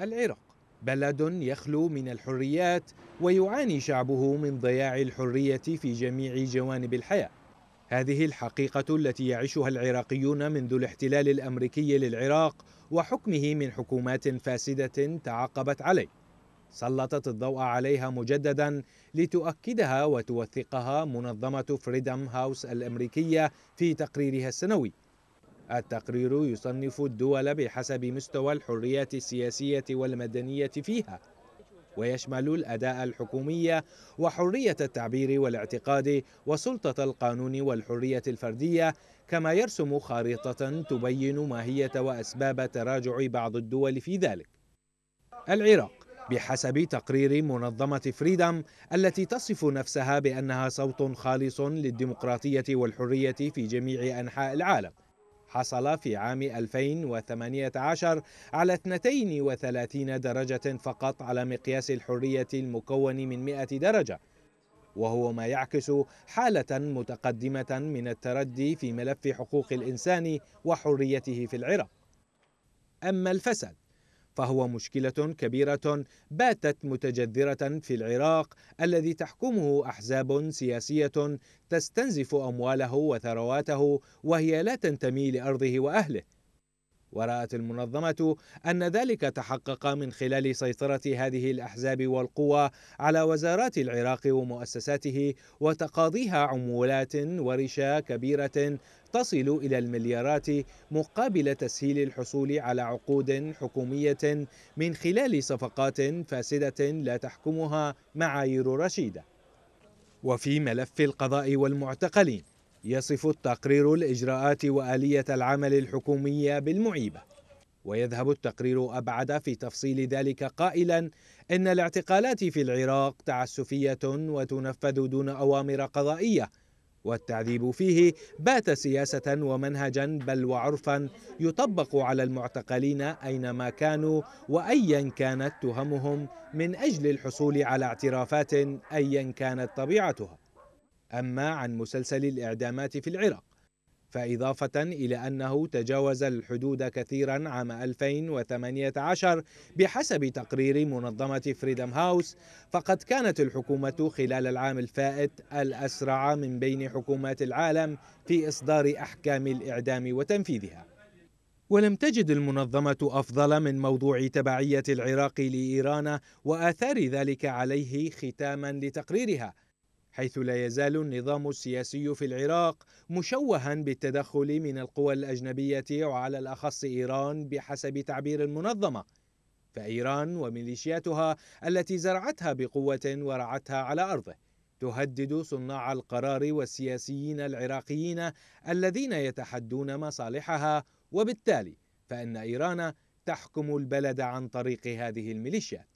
العراق بلد يخلو من الحريات ويعاني شعبه من ضياع الحريه في جميع جوانب الحياه هذه الحقيقه التي يعيشها العراقيون منذ الاحتلال الامريكي للعراق وحكمه من حكومات فاسده تعاقبت عليه سلطت الضوء عليها مجددا لتؤكدها وتوثقها منظمه فريدم هاوس الامريكيه في تقريرها السنوي التقرير يصنف الدول بحسب مستوى الحريات السياسية والمدنية فيها ويشمل الأداء الحكومي وحرية التعبير والاعتقاد وسلطة القانون والحرية الفردية كما يرسم خارطة تبين ماهية وأسباب تراجع بعض الدول في ذلك العراق بحسب تقرير منظمة فريدم التي تصف نفسها بأنها صوت خالص للديمقراطية والحرية في جميع أنحاء العالم حصل في عام 2018 على 32 درجة فقط على مقياس الحرية المكون من 100 درجة وهو ما يعكس حالة متقدمة من التردي في ملف حقوق الإنسان وحريته في العراق أما الفساد فهو مشكلة كبيرة باتت متجذرة في العراق الذي تحكمه أحزاب سياسية تستنزف أمواله وثرواته وهي لا تنتمي لأرضه وأهله ورأت المنظمة أن ذلك تحقق من خلال سيطرة هذه الأحزاب والقوى على وزارات العراق ومؤسساته وتقاضيها عمولات ورشا كبيرة تصل إلى المليارات مقابل تسهيل الحصول على عقود حكومية من خلال صفقات فاسدة لا تحكمها معايير رشيدة. وفي ملف القضاء والمعتقلين يصف التقرير الإجراءات وآلية العمل الحكومية بالمعيبة ويذهب التقرير أبعد في تفصيل ذلك قائلا إن الاعتقالات في العراق تعسفية وتنفذ دون أوامر قضائية والتعذيب فيه بات سياسة ومنهجا بل وعرفا يطبق على المعتقلين أينما كانوا وأيا كانت تهمهم من أجل الحصول على اعترافات أيا كانت طبيعتها أما عن مسلسل الإعدامات في العراق فإضافة إلى أنه تجاوز الحدود كثيرا عام 2018 بحسب تقرير منظمة فريدم هاوس فقد كانت الحكومة خلال العام الفائت الأسرع من بين حكومات العالم في إصدار أحكام الإعدام وتنفيذها ولم تجد المنظمة أفضل من موضوع تبعية العراق لإيران وآثار ذلك عليه ختاما لتقريرها حيث لا يزال النظام السياسي في العراق مشوها بالتدخل من القوى الأجنبية وعلى الأخص إيران بحسب تعبير المنظمة فإيران وميليشياتها التي زرعتها بقوة ورعتها على أرضه تهدد صناع القرار والسياسيين العراقيين الذين يتحدون مصالحها وبالتالي فإن إيران تحكم البلد عن طريق هذه الميليشيات